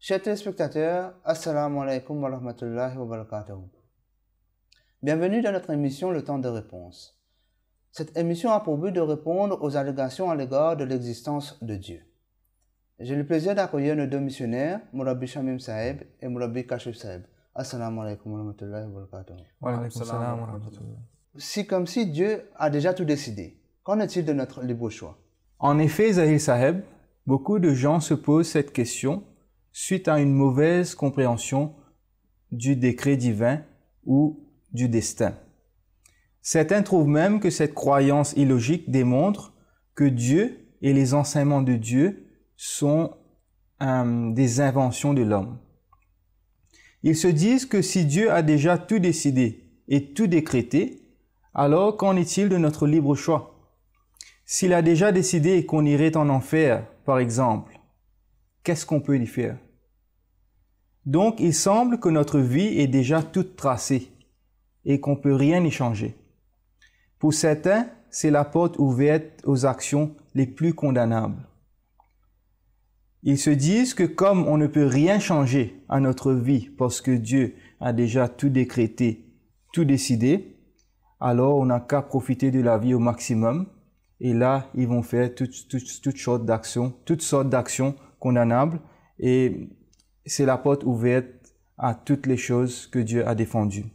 Chers téléspectateurs, Assalamu alaikum wa rahmatullahi wa barakatuh. Bienvenue dans notre émission Le temps de réponse. Cette émission a pour but de répondre aux allégations à l'égard de l'existence de Dieu. J'ai le plaisir d'accueillir nos deux missionnaires, Mourabi Shamim Saeb et Mourabi Kashif Saeb. Assalamu alaikum wa rahmatullahi wa barakatuh. Wa alaikum wa rahmatullahi. Si comme si Dieu a déjà tout décidé, qu'en est-il de notre libre choix En effet, Zahir Saeb, beaucoup de gens se posent cette question suite à une mauvaise compréhension du décret divin ou du destin. Certains trouvent même que cette croyance illogique démontre que Dieu et les enseignements de Dieu sont euh, des inventions de l'homme. Ils se disent que si Dieu a déjà tout décidé et tout décrété, alors qu'en est-il de notre libre choix S'il a déjà décidé qu'on irait en enfer, par exemple, qu'est-ce qu'on peut y faire donc il semble que notre vie est déjà toute tracée et qu'on ne peut rien y changer. Pour certains, c'est la porte ouverte aux actions les plus condamnables. Ils se disent que comme on ne peut rien changer à notre vie parce que Dieu a déjà tout décrété, tout décidé, alors on n'a qu'à profiter de la vie au maximum. Et là, ils vont faire toutes, sortes d'actions, sortes d'actions condamnables. Et c'est la porte ouverte à toutes les choses que Dieu a défendues.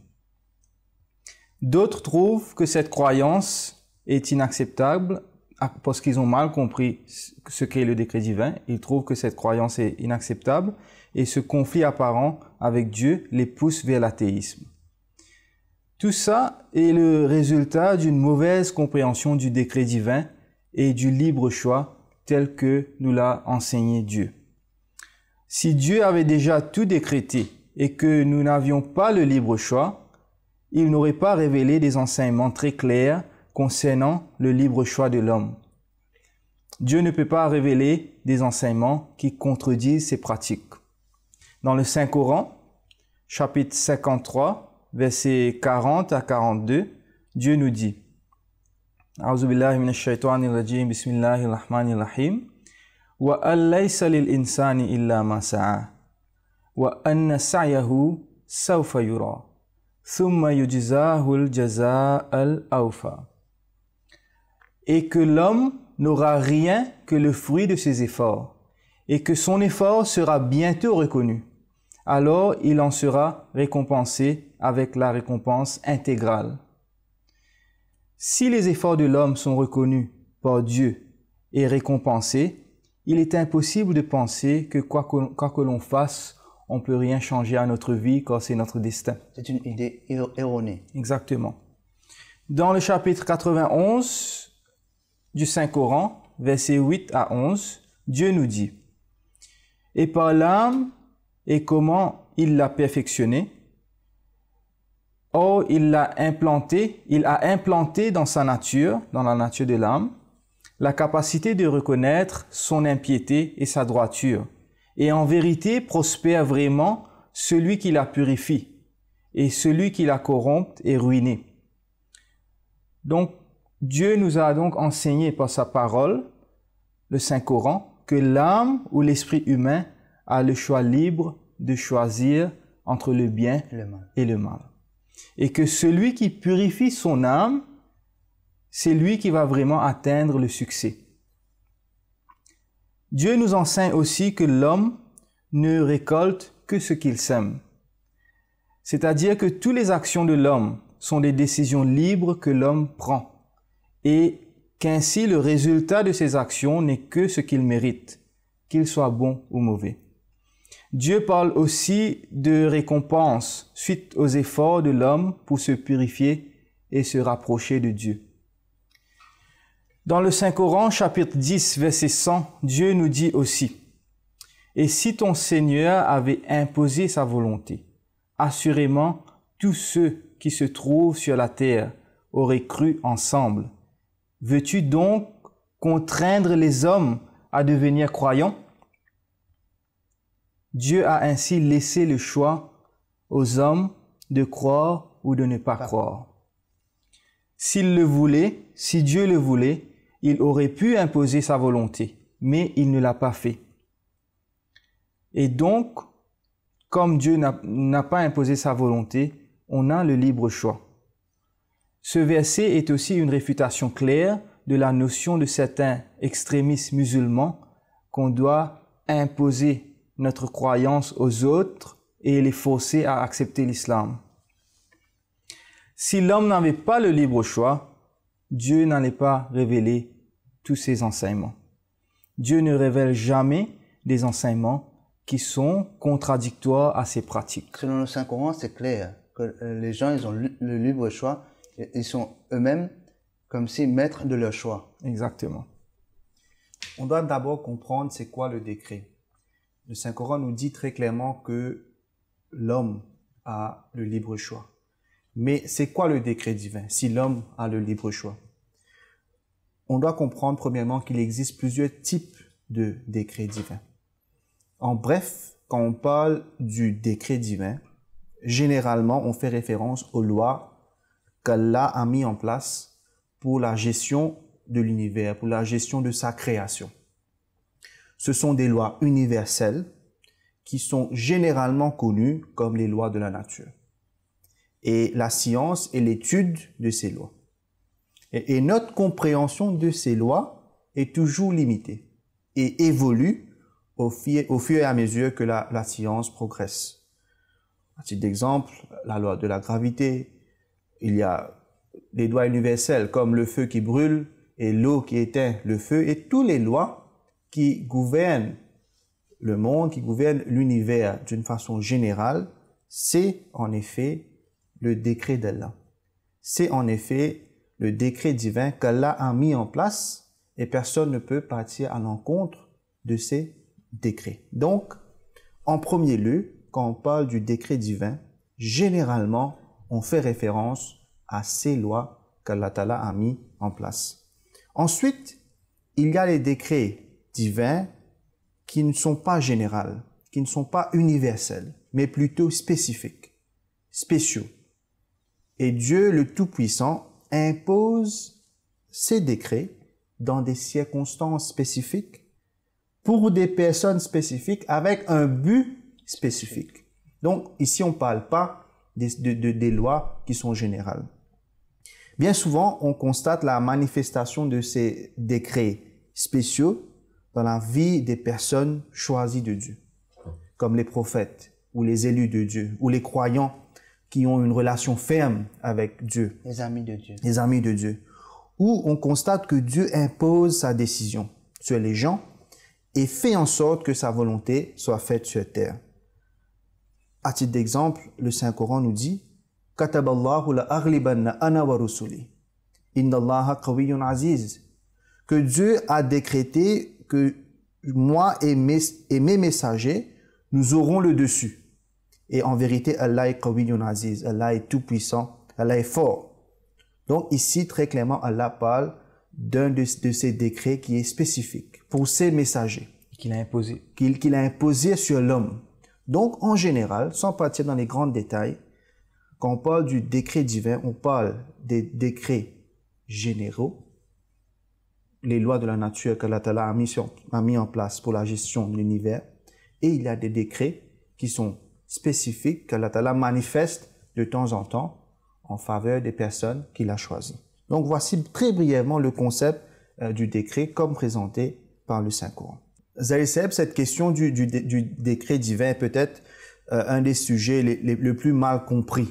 D'autres trouvent que cette croyance est inacceptable ah, parce qu'ils ont mal compris ce qu'est le décret divin. Ils trouvent que cette croyance est inacceptable et ce conflit apparent avec Dieu les pousse vers l'athéisme. Tout ça est le résultat d'une mauvaise compréhension du décret divin et du libre choix tel que nous l'a enseigné Dieu. Si Dieu avait déjà tout décrété et que nous n'avions pas le libre choix, il n'aurait pas révélé des enseignements très clairs concernant le libre choix de l'homme. Dieu ne peut pas révéler des enseignements qui contredisent ses pratiques. Dans le Saint-Coran, chapitre 53, versets 40 à 42, Dieu nous dit, et que l'homme n'aura rien que le fruit de ses efforts et que son effort sera bientôt reconnu alors il en sera récompensé avec la récompense intégrale si les efforts de l'homme sont reconnus par Dieu et récompensés il est impossible de penser que quoi que, l'on fasse, on ne peut rien changer à notre vie quand c'est notre destin. C'est une idée er-, erronée. Exactement. Dans le chapitre 91 du Saint-Coran, versets 8 à 11, Dieu nous dit Et par l'âme et comment il l'a perfectionnée, Oh, il l'a implanté, il a implanté dans sa nature, dans la nature de l'âme, la capacité de reconnaître son impiété et sa droiture. Et en vérité, prospère vraiment celui qui la purifie et celui qui la corrompt est ruiné. Donc, Dieu nous a donc enseigné par sa parole, le Saint-Coran, que l'âme ou l'esprit humain a le choix libre de choisir entre le bien et le mal. Et que celui qui purifie son âme c'est lui qui va vraiment atteindre le succès. Dieu nous enseigne aussi que l'homme ne récolte que ce qu'il sème. C'est-à-dire que toutes les actions de l'homme sont des décisions libres que l'homme prend et qu'ainsi le résultat de ses actions n'est que ce qu'il mérite, qu'il soit bon ou mauvais. Dieu parle aussi de récompense suite aux efforts de l'homme pour se purifier et se rapprocher de Dieu. Dans le Saint-Coran, chapitre 10, verset 100, Dieu nous dit aussi, Et si ton Seigneur avait imposé sa volonté, assurément tous ceux qui se trouvent sur la terre auraient cru ensemble. Veux-tu donc contraindre les hommes à devenir croyants Dieu a ainsi laissé le choix aux hommes de croire ou de ne pas croire. S'il le voulait, si Dieu le voulait, il aurait pu imposer sa volonté, mais il ne l'a pas fait. Et donc, comme Dieu n'a pas imposé sa volonté, on a le libre choix. Ce verset est aussi une réfutation claire de la notion de certains extrémistes musulmans qu'on doit imposer notre croyance aux autres et les forcer à accepter l'islam. Si l'homme n'avait pas le libre choix, Dieu n'en est pas révélé tous ces enseignements. Dieu ne révèle jamais des enseignements qui sont contradictoires à ses pratiques. Selon le Saint-Coran, c'est clair que euh, les gens, ils ont le libre choix, et ils sont eux-mêmes comme si maîtres de leur choix. Exactement. On doit d'abord comprendre c'est quoi le décret. Le Saint-Coran nous dit très clairement que l'homme a le libre choix. Mais c'est quoi le décret divin si l'homme a le libre choix on doit comprendre premièrement qu'il existe plusieurs types de décrets divins. En bref, quand on parle du décret divin, généralement on fait référence aux lois qu'Allah a mis en place pour la gestion de l'univers, pour la gestion de sa création. Ce sont des lois universelles qui sont généralement connues comme les lois de la nature. Et la science est l'étude de ces lois. Et, notre compréhension de ces lois est toujours limitée et évolue au, fur et à mesure que la, science progresse. À titre d'exemple, la loi de la gravité, il y a les lois universelles comme le feu qui brûle et l'eau qui éteint le feu et toutes les lois qui gouvernent le monde, qui gouvernent l'univers d'une façon générale, c'est en effet le décret d'Allah. C'est en effet le décret divin qu'Allah a mis en place et personne ne peut partir à l'encontre de ces décrets. Donc, en premier lieu, quand on parle du décret divin, généralement, on fait référence à ces lois qu'Allah a mis en place. Ensuite, il y a les décrets divins qui ne sont pas généraux, qui ne sont pas universels, mais plutôt spécifiques, spéciaux. Et Dieu le Tout-Puissant impose ses décrets dans des circonstances spécifiques pour des personnes spécifiques avec un but spécifique. Donc ici, on ne parle pas des, de, des lois qui sont générales. Bien souvent, on constate la manifestation de ces décrets spéciaux dans la vie des personnes choisies de Dieu, comme les prophètes ou les élus de Dieu ou les croyants qui ont une relation ferme avec Dieu. Les amis de Dieu. Les amis de Dieu. Où on constate que Dieu impose sa décision sur les gens et fait en sorte que sa volonté soit faite sur terre. À titre d'exemple, le Saint-Coran nous dit que Dieu a décrété que moi et mes, et mes messagers, nous aurons le dessus. Et en vérité, Allah est Qawiyun Aziz, Allah est tout-puissant, Allah est fort. Donc ici, très clairement, Allah parle d'un de, ses décrets qui est spécifique pour ses messagers. Qu'il a imposé. Qu'il a imposé sur l'homme. Donc, en général, sans partir dans les grands détails, quand on parle du décret divin, on parle des décrets généraux, les lois de la nature que Allah a mis en place pour la gestion de l'univers, et il y a des décrets qui sont spécifique que l'Atala manifeste de temps en temps en faveur des personnes qu'il a choisies. Donc voici très brièvement le concept euh, du décret comme présenté par le Saint-Coran. Seb, cette question du, décret divin est peut-être euh, un des sujets les, le plus mal compris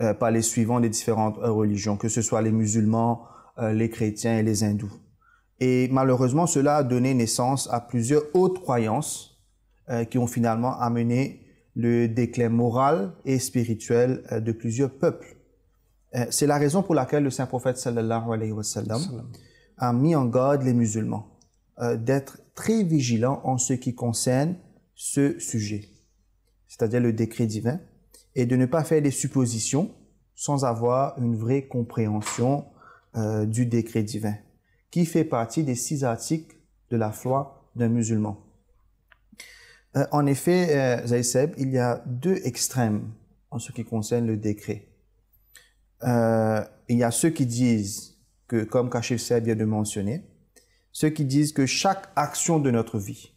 euh, par les suivants des différentes religions, que ce soit les musulmans, les chrétiens et les hindous. Et malheureusement, cela a donné naissance à plusieurs autres croyances qui ont finalement amené le déclin moral et spirituel euh, de plusieurs peuples. Euh, c'est la raison pour laquelle le saint prophète sallallahu alayhi wa sallam a mis en garde les musulmans euh, d'être très vigilants en ce qui concerne ce sujet, c'est-à-dire le décret divin, et de ne pas faire des suppositions sans avoir une vraie compréhension du décret divin, qui fait partie des six articles de la foi d'un musulman. Euh, en effet, euh, il y a deux extrêmes en ce qui concerne le décret. Euh, il y a ceux qui disent que, comme Kachif Seb vient de mentionner, ceux qui disent que chaque action de notre vie,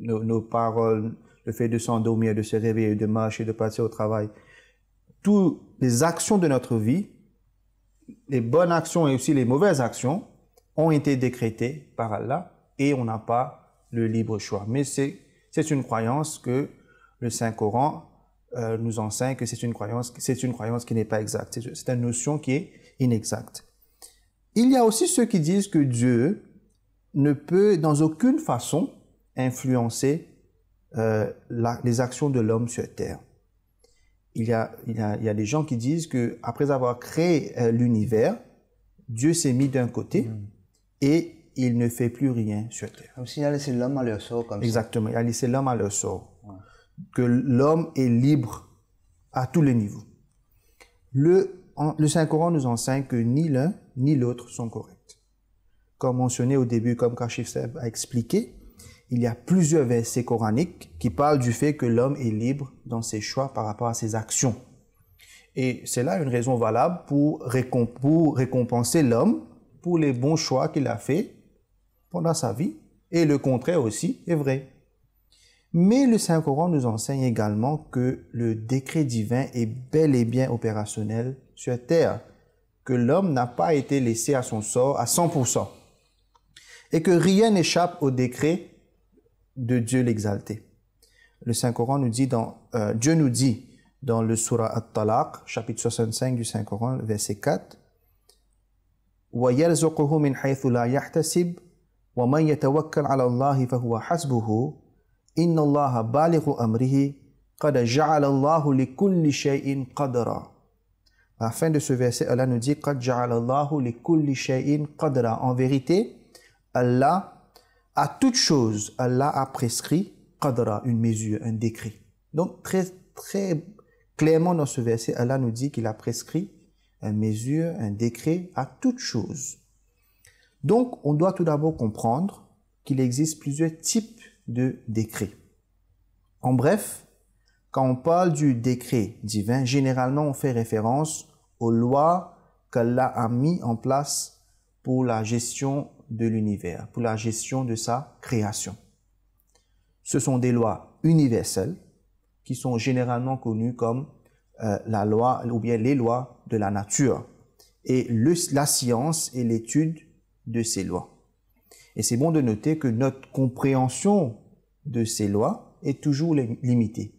nos, nos paroles, le fait de s'endormir, de se réveiller, de marcher, de passer au travail, toutes les actions de notre vie, les bonnes actions et aussi les mauvaises actions, ont été décrétées par Allah et on n'a pas le libre choix. Mais c'est c'est une croyance que le Saint-Coran euh, nous enseigne que c'est une croyance, c'est une croyance qui n'est pas exacte. C'est une notion qui est inexacte. Il y a aussi ceux qui disent que Dieu ne peut dans aucune façon influencer euh, les actions de l'homme sur terre. Il y, a, il, y des gens qui disent que après avoir créé euh, l'univers, Dieu s'est mis d'un côté mm. et il ne fait plus rien sur terre. Comme s'il a l'homme à leur sort. Exactement, il a laissé l'homme à leur sort. Que l'homme est libre à tous les niveaux. Le, Saint-Coran nous enseigne que ni l'un ni l'autre sont corrects. Comme mentionné au début, comme Kashif a expliqué, il y a plusieurs versets coraniques qui parlent du fait que l'homme est libre dans ses choix par rapport à ses actions. Et c'est là une raison valable pour, récompenser l'homme pour les bons choix qu'il a faits, pendant sa vie, et le contraire aussi est vrai. Mais le Saint-Coran nous enseigne également que le décret divin est bel et bien opérationnel sur Terre, que l'homme n'a pas été laissé à son sort à 100%, et que rien n'échappe au décret de Dieu l'exalté. Le Saint-Coran nous dit dans, euh, Dieu nous dit dans le Surah At-Talaq, chapitre 65 du Saint-Coran, verset 4, ومن يتوكل على الله فهو حسبه إن الله بالغ أمره قد جعل الله لكل شيء قدرا À la fin de ce verset, Allah nous dit Qad ja'alallahu li kulli shay'in qadra. En vérité, Allah a toute chose, Allah a prescrit qadra, une mesure, un décret. Donc très très clairement dans ce verset, Allah nous dit qu'il a prescrit une mesure, un décret à toute chose. Donc, on doit tout d'abord comprendre qu'il existe plusieurs types de décrets. En bref, quand on parle du décret divin, généralement on fait référence aux lois qu'Allah a mis en place pour la gestion de l'univers, pour la gestion de sa création. Ce sont des lois universelles qui sont généralement connues comme euh, la loi ou bien les lois de la nature. Et la science et l'étude de ces lois. Et c'est bon de noter que notre compréhension de ces lois est toujours limitée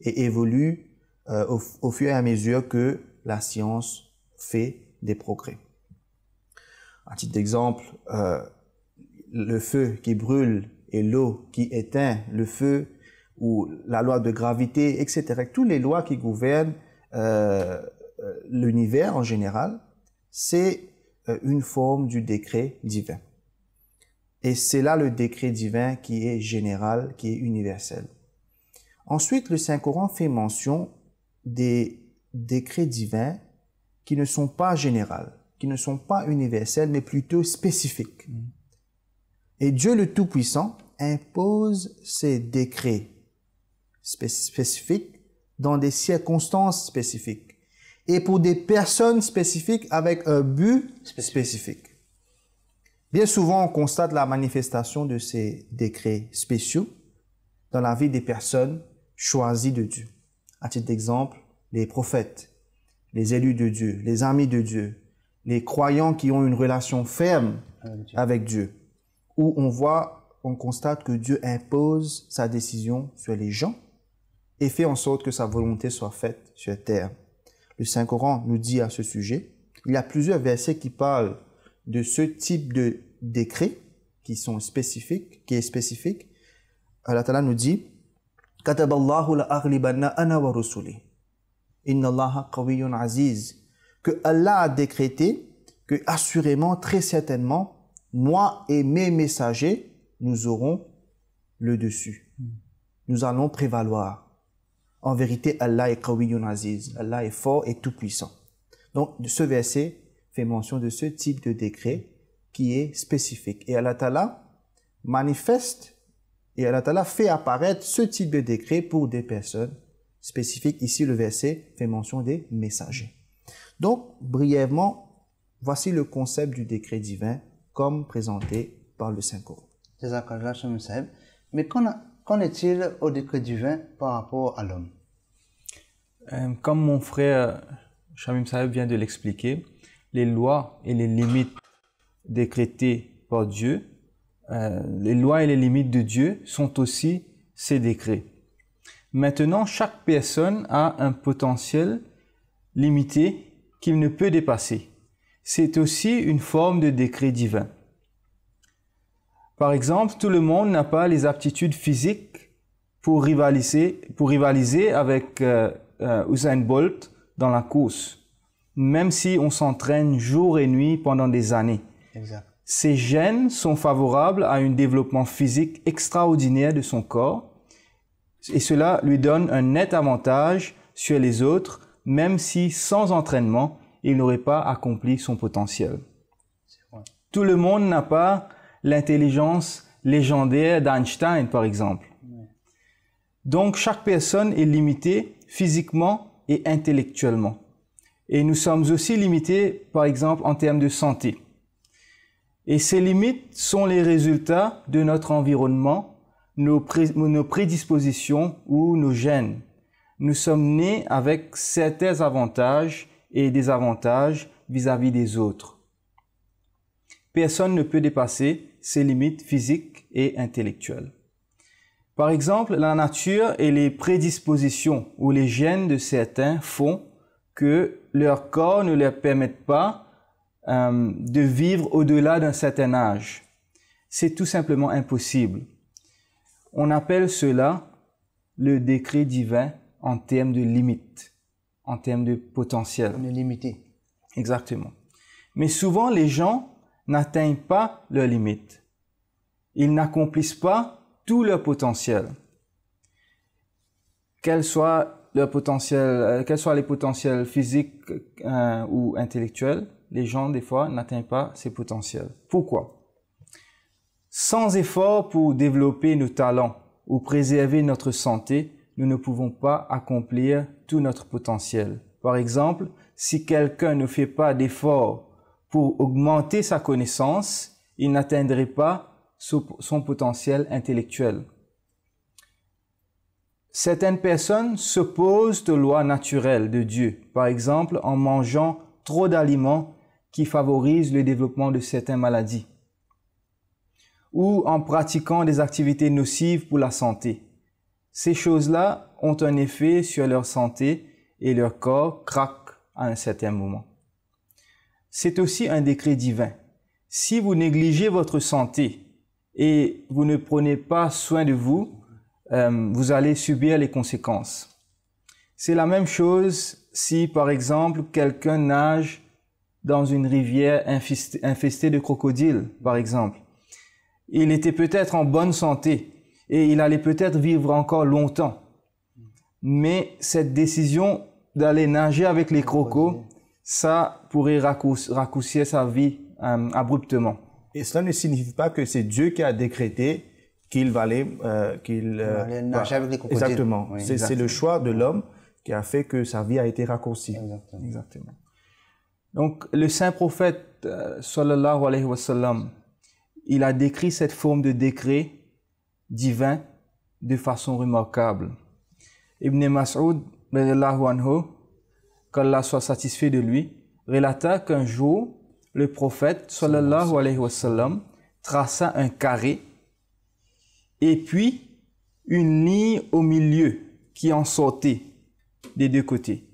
et évolue euh, au, fur et à mesure que la science fait des progrès. À titre d'exemple, euh, le feu qui brûle et l'eau qui éteint le feu ou la loi de gravité, etc. Toutes les lois qui gouvernent euh, l'univers en général, c'est euh, une forme du décret divin. Et c'est là le décret divin qui est général, qui est universel. Ensuite, le Saint-Coran fait mention des décrets divins qui ne sont pas généraux, qui ne sont pas universels, mais plutôt spécifiques. Mm. Et Dieu le Tout-Puissant impose ces décrets spécifiques dans des circonstances spécifiques et pour des personnes spécifiques avec un but spécifique. Bien souvent, on constate la manifestation de ces décrets spéciaux dans la vie des personnes choisies de Dieu. À titre d'exemple, les prophètes, les élus de Dieu, les amis de Dieu, les croyants qui ont une relation ferme avec Dieu, où on voit, on constate que Dieu impose sa décision sur les gens et fait en sorte que sa volonté soit faite sur terre le Saint-Coran nous dit à ce sujet. Il y a plusieurs versets qui parlent de ce type de décret qui sont spécifiques, qui est spécifique. Allah Ta'ala nous dit que Allah a décrété que assurément, très certainement, moi et mes messagers, nous aurons le dessus. Nous allons prévaloir. En vérité, Allah est Qawiyun Aziz. Allah est fort et tout-puissant. Donc, ce verset fait mention de ce type de décret qui est spécifique. Et Allah Ta'ala manifeste et Allah Ta'ala fait apparaître ce type de décret pour des personnes spécifiques. Ici, le verset fait mention des messagers. Donc, brièvement, voici le concept du décret divin comme présenté par le Saint-Coran. Mais qu'en est-il au décret divin par rapport à l'homme euh, comme mon frère euh, Shamim Saheb vient de l'expliquer, les lois et les limites décrétées par Dieu, euh, les lois et les limites de Dieu sont aussi ses décrets. Maintenant, chaque personne a un potentiel limité qu'il ne peut dépasser. C'est aussi une forme de décret divin. Par exemple, tout le monde n'a pas les aptitudes physiques pour rivaliser, pour rivaliser avec euh, Usain Bolt dans la course, même si on s'entraîne jour et nuit pendant des années. Exact. Ces gènes sont favorables à un développement physique extraordinaire de son corps et cela lui donne un net avantage sur les autres, même si sans entraînement, il n'aurait pas accompli son potentiel. Tout le monde n'a pas l'intelligence légendaire d'Einstein, par exemple. Donc chaque personne est limitée physiquement et intellectuellement. Et nous sommes aussi limités, par exemple, en termes de santé. Et ces limites sont les résultats de notre environnement, nos, prédispositions ou nos gènes. Nous sommes nés avec certains avantages et désavantages vis-à-vis -vis des autres. Personne ne peut dépasser ses limites physiques et intellectuelles. Par exemple, la nature et les prédispositions ou les gènes de certains font que leur corps ne leur permettent pas euh, de vivre au-delà d'un certain âge. C'est tout simplement impossible. On appelle cela le décret divin en termes de limite, en termes de potentiel. De limité. Exactement. Mais souvent, les gens n'atteignent pas leurs limites. Ils n'accomplissent pas tout leur potentiel. Euh, quels soient, les potentiels physiques euh, ou intellectuels, les gens, des fois, n'atteignent pas ces potentiels. Pourquoi Sans effort pour développer nos talents ou préserver notre santé, nous ne pouvons pas accomplir tout notre potentiel. Par exemple, si quelqu'un ne fait pas d'efforts pour augmenter sa connaissance, il n'atteindrait pas son potentiel intellectuel. Certaines personnes s'opposent aux lois naturelles de Dieu, par exemple en mangeant trop d'aliments qui favorisent le développement de certaines maladies, ou en pratiquant des activités nocives pour la santé. Ces choses-là ont un effet sur leur santé et leur corps craque à un certain moment. C'est aussi un décret divin. Si vous négligez votre santé, et vous ne prenez pas soin de vous, euh, vous allez subir les conséquences. C'est la même chose si, par exemple, quelqu'un nage dans une rivière infestée, de crocodiles, par exemple. Il était peut-être en bonne santé et il allait peut-être vivre encore longtemps. Mais cette décision d'aller nager avec les crocos, ça pourrait raccourcir sa vie euh, abruptement. Et cela ne signifie pas que c'est Dieu qui a décrété qu'il valait euh, qu'il. Euh, exactement. c'est le choix de l'homme qui a fait que sa vie a été raccourcie. Exactement. Donc le saint prophète euh, sallallahu alayhi wa sallam, il a décrit cette forme de décret divin de façon remarquable. Ibn Mas'ud, anhu, qu'Allah soit satisfait de lui, relata qu'un jour, le prophète sallallahu alayhi wa sallam traça un carré et puis une ligne au milieu qui en sortait des deux côtés.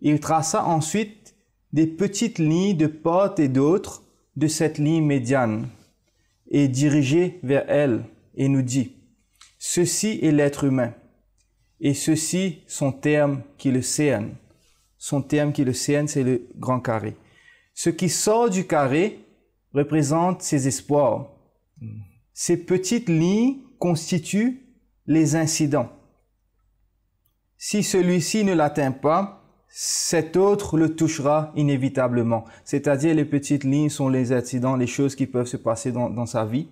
Il traça ensuite des petites lignes de portes et d'autres de cette ligne médiane et dirigeait vers elle et nous dit Ceci est l'être humain et ceci son terme qui le cerne. Son terme qui le cerne, c'est le grand carré. Ce qui sort du carré représente ses espoirs. Ces petites lignes constituent les incidents. Si celui-ci ne l'atteint pas, cet autre le touchera inévitablement. C'est-à-dire les petites lignes sont les incidents, les choses qui peuvent se passer dans, sa vie.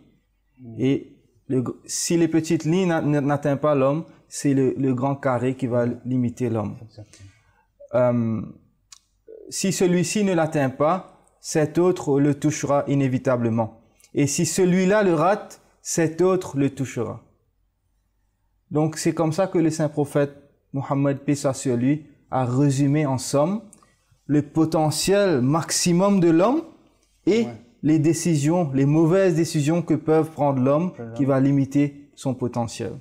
Et si les petites lignes n'atteignent pas l'homme, c'est le, grand carré qui va limiter l'homme si celui-ci ne l'atteint pas, cet autre le touchera inévitablement. Et si celui-là le rate, cet autre le touchera. Donc c'est comme ça que le saint prophète Mohammed, paix sur lui, a résumé en somme le potentiel maximum de l'homme et les décisions, les mauvaises décisions que peuvent prendre l'homme qui va limiter son potentiel.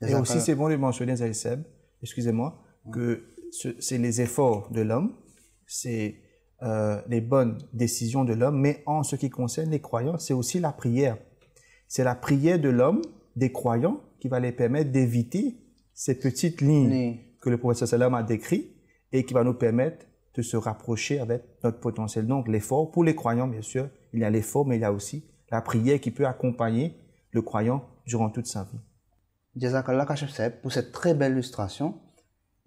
Et aussi, c'est bon de mentionner, Zayseb, excusez-moi, que c'est les efforts de l'homme c'est euh, les bonnes décisions de l'homme, mais en ce qui concerne les croyants, c'est aussi la prière. C'est la prière de l'homme, des croyants, qui va les permettre d'éviter ces petites lignes que le professeur Salam a décrites et qui va nous permettre de se rapprocher avec notre potentiel. Donc l'effort, pour les croyants, bien sûr, il y a l'effort, mais il y a aussi la prière qui peut accompagner le croyant durant toute sa vie. Jazakallah pour cette très belle illustration.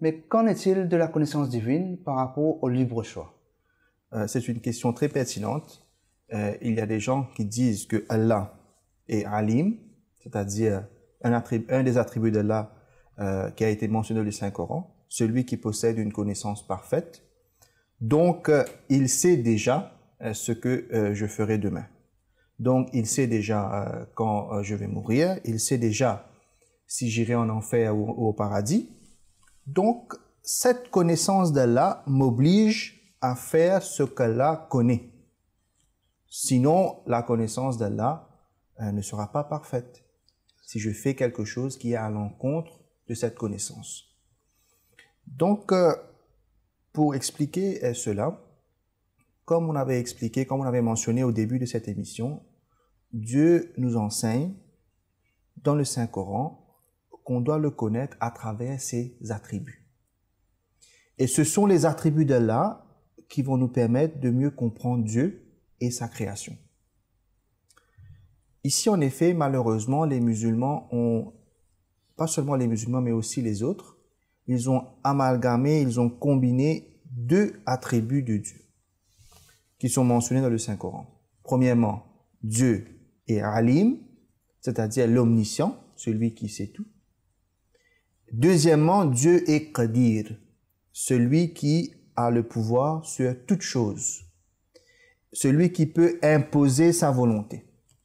Mais qu'en est-il de la connaissance divine par rapport au libre choix euh, C'est une question très pertinente. Euh, il y a des gens qui disent que Allah est alim, c'est-à-dire un, des attributs d'Allah euh, qui a été mentionné dans le Saint-Coran, celui qui possède une connaissance parfaite. Donc, il sait déjà ce que je ferai demain. Donc, il sait déjà quand je vais mourir, il sait déjà si j'irai en enfer ou au paradis. Donc, cette connaissance d'Allah m'oblige à faire ce qu'Allah connaît. Sinon, la connaissance d'Allah euh, ne sera pas parfaite si je fais quelque chose qui est à l'encontre de cette connaissance. Donc, euh, pour expliquer euh, cela, comme on avait expliqué, comme on avait mentionné au début de cette émission, Dieu nous enseigne dans le Saint-Coran qu'on doit le connaître à travers ses attributs. Et ce sont les attributs d'Allah qui vont nous permettre de mieux comprendre Dieu et sa création. Ici, en effet, malheureusement, les musulmans ont, pas seulement les musulmans, mais aussi les autres, ils ont amalgamé, ils ont combiné deux attributs de Dieu qui sont mentionnés dans le Saint-Coran. Premièrement, Dieu est alim, c'est-à-dire l'omniscient, celui qui sait tout. Deuxièmement, Dieu est Qadir, celui qui a le pouvoir sur toute chose, celui qui peut imposer sa volonté.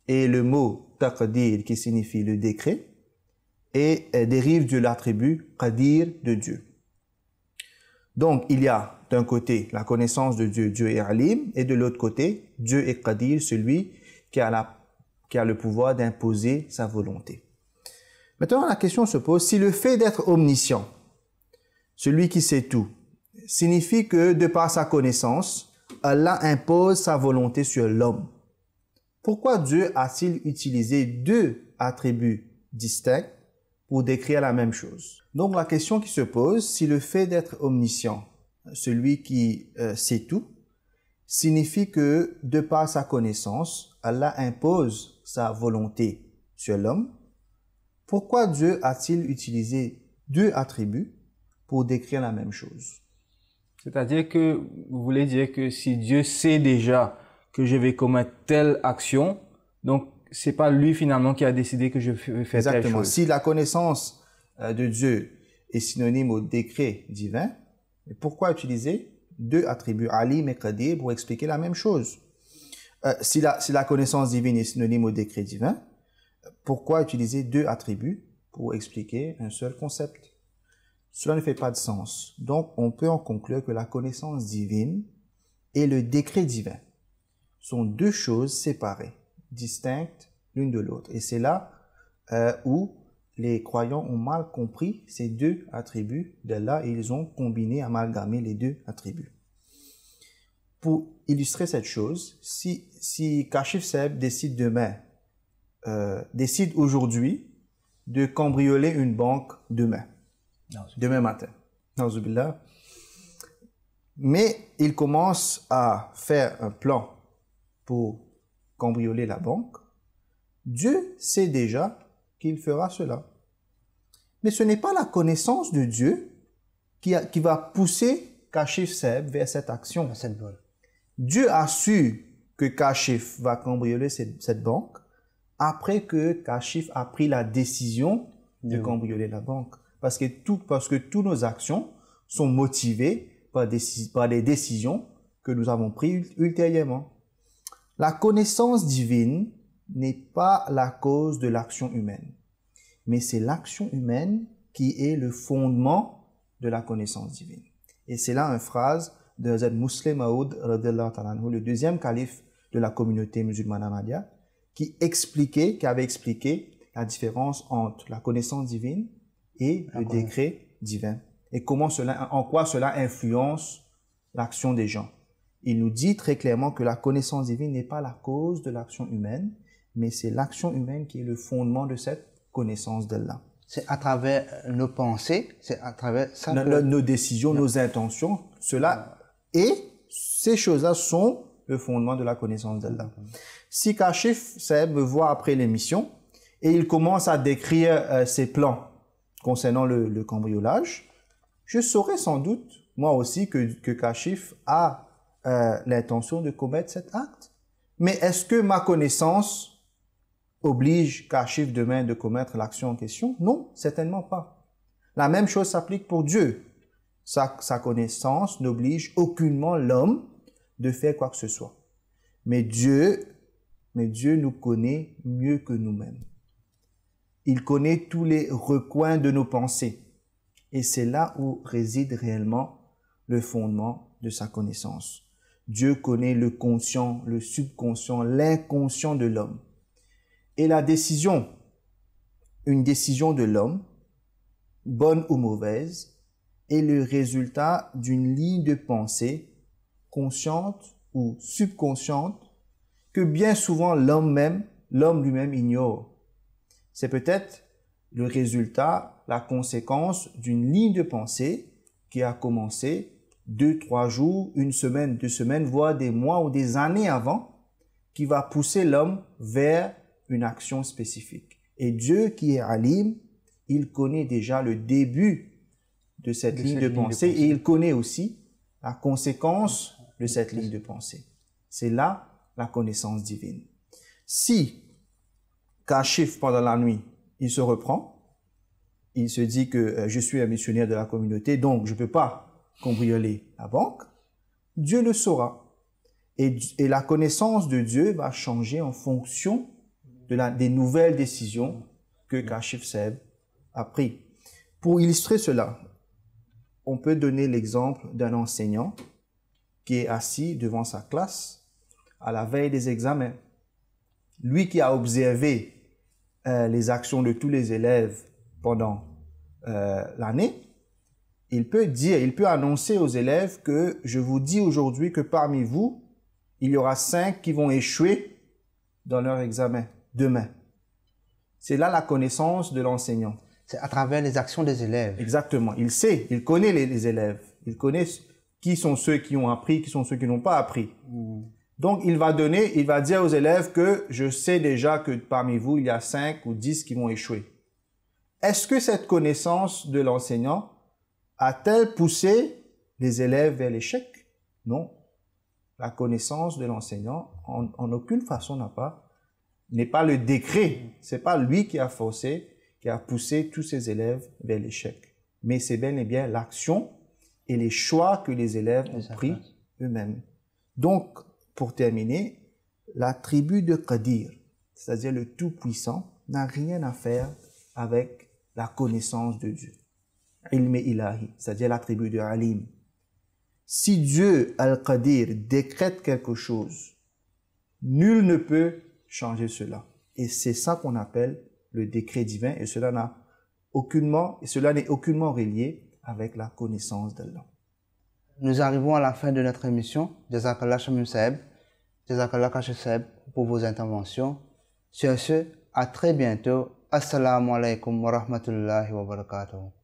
Et le mot taqdir, qui signifie le décret, est dérive de l'attribut qadir de Dieu. Donc, il y a d'un côté la connaissance de Dieu, Dieu est alim, et de l'autre côté, Dieu est qadir, celui qui a le pouvoir d'imposer sa volonté. Maintenant, la question se pose, si le fait d'être omniscient, celui qui sait tout, signifie que de par sa connaissance, Allah impose sa volonté sur l'homme. Pourquoi Dieu a-t-il utilisé deux attributs distincts pour décrire la même chose Donc la question qui se pose, si le fait d'être omniscient, celui qui euh, sait tout, signifie que de par sa connaissance, Allah impose sa volonté sur l'homme, pourquoi Dieu a-t-il utilisé deux attributs pour décrire la même chose C'est-à-dire que vous voulez dire que si Dieu sait déjà que je vais commettre telle action, donc c'est pas lui finalement qui a décidé que je vais faire Exactement. telle chose. Si la connaissance euh, de Dieu est synonyme au décret divin, pourquoi utiliser deux attributs, Alim et Qadir, pour expliquer la même chose euh, si, la, si la connaissance divine est synonyme au décret divin, pourquoi utiliser deux attributs pour expliquer un seul concept Cela ne fait pas de sens. Donc, on peut en conclure que la connaissance divine et le décret divin sont deux choses séparées, distinctes l'une de l'autre. Et c'est là euh, où les croyants ont mal compris ces deux attributs là et ils ont combiné, amalgamé les deux attributs. Pour illustrer cette chose, si, si Kashif décide demain euh, décide aujourd'hui de cambrioler une banque demain, demain matin. Mais il commence à faire un plan pour cambrioler la banque. Dieu sait déjà qu'il fera cela. Mais ce n'est pas la connaissance de Dieu qui, qui va pousser Kachif Seb vers cette action. Dieu a su que Kachif va cambrioler cette banque après que Kashif a pris la décision de cambrioler la banque. Parce que, tout, parce que toutes nos actions sont motivées par, par les décisions que nous avons prises ultérieurement. La connaissance divine n'est pas la cause de l'action humaine, mais c'est l'action humaine qui est le fondement de la connaissance divine. Et c'est là une phrase de Zed Muslim Aoud, le deuxième calife de la communauté musulmane Ahmadiyya, qui expliquait, qui avait expliqué la différence entre la connaissance divine et le décret divin. Et comment cela, en quoi cela influence l'action des gens. Il nous dit très clairement que la connaissance divine n'est pas la cause de l'action humaine, mais c'est l'action humaine qui est le fondement de cette connaissance là. C'est à travers nos pensées, c'est à travers ça nos, décisions, nos intentions. Cela et ces choses-là sont le fondement de la connaissance d'Allah. Mm-hmm. Si Kashif me voit après l'émission et il commence à décrire euh, ses plans concernant le, cambriolage, je saurais sans doute, moi aussi, que, que Kashif a euh, l'intention de commettre cet acte. Mais est-ce que ma connaissance oblige Kashif demain de commettre l'action en question Non, certainement pas. La même chose s'applique pour Dieu. sa connaissance n'oblige aucunement l'homme de faire quoi que ce soit. Mais Dieu, mais Dieu nous connaît mieux que nous-mêmes. Il connaît tous les recoins de nos pensées. Et c'est là où réside réellement le fondement de sa connaissance. Dieu connaît le conscient, le subconscient, l'inconscient de l'homme. Et la décision, une décision de l'homme, bonne ou mauvaise, est le résultat d'une ligne de pensée consciente ou subconsciente que bien souvent l'homme même, l'homme lui-même ignore. C'est peut-être le résultat, la conséquence d'une ligne de pensée qui a commencé deux, trois jours, une semaine, deux semaines, voire des mois ou des années avant, qui va pousser l'homme vers une action spécifique. Et Dieu qui est alim, il connaît déjà le début de cette, ligne, de ligne, de pensée et il connaît aussi la conséquence de cette ligne de pensée. C'est là la connaissance divine. Si Kachif, pendant la nuit, il se reprend, il se dit que euh, je suis un missionnaire de la communauté, donc je ne peux pas cambrioler la banque, Dieu le saura. Et, la connaissance de Dieu va changer en fonction de la, des nouvelles décisions que Kachif Seb a prises. Pour illustrer cela, on peut donner l'exemple d'un enseignant qui est assis devant sa classe à la veille des examens. Lui qui a observé euh, les actions de tous les élèves pendant euh, l'année, il peut dire, il peut annoncer aux élèves que je vous dis aujourd'hui que parmi vous, il y aura cinq qui vont échouer dans leur examen demain. C'est là la connaissance de l'enseignant. C'est à travers les actions des élèves. Exactement. Il sait, il connaît les, les élèves. Il connaît qui sont ceux qui ont appris, qui sont ceux qui n'ont pas appris. Mmh. Donc, il va donner, il va dire aux élèves que je sais déjà que parmi vous, il y a cinq ou dix qui vont échouer. Est-ce que cette connaissance de l'enseignant a-t-elle poussé les élèves vers l'échec Non. La connaissance de l'enseignant, en, aucune façon, n'a pas n'est pas le décret. C'est pas lui qui a forcé, qui a poussé tous ses élèves vers l'échec. Mais c'est bel et bien l'action et les choix que les élèves ont pris eux-mêmes. Donc, pour terminer, la tribu de Qadir, c'est-à-dire le Tout-Puissant, n'a rien à faire avec la connaissance de Dieu. Ilm ilahi, c'est-à-dire la tribu de Alim. Si Dieu, Al-Qadir, décrète quelque chose, nul ne peut changer cela. Et c'est ça qu'on appelle le décret divin, et cela n'a aucunement, et cela n'est aucunement relié avec la connaissance de d'Allah. Nous arrivons à la fin de notre émission. Jazakallah Shamim Saeb. Jazakallah pour vos interventions. Sur ce, à très bientôt. Assalamu alaikum wa rahmatullahi wa barakatuh.